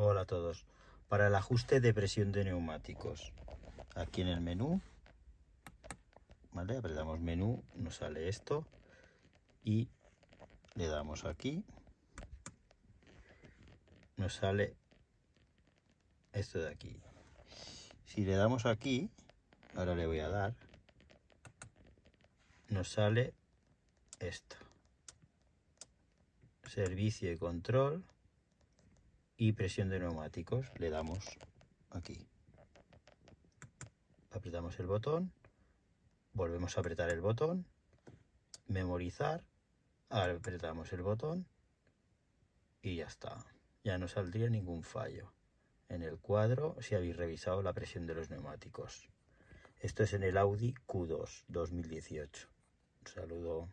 Hola a todos. Para el ajuste de presión de neumáticos. Aquí en el menú. ¿Vale? Apretamos menú, nos sale esto. Y le damos aquí. Nos sale esto de aquí. Si le damos aquí, ahora le voy a dar, nos sale esto. Servicio y control y presión de neumáticos le damos aquí. Apretamos el botón, volvemos a apretar el botón, memorizar, apretamos el botón y ya está. Ya no saldría ningún fallo en el cuadro si habéis revisado la presión de los neumáticos. Esto es en el Audi Q2 2018. Un saludo.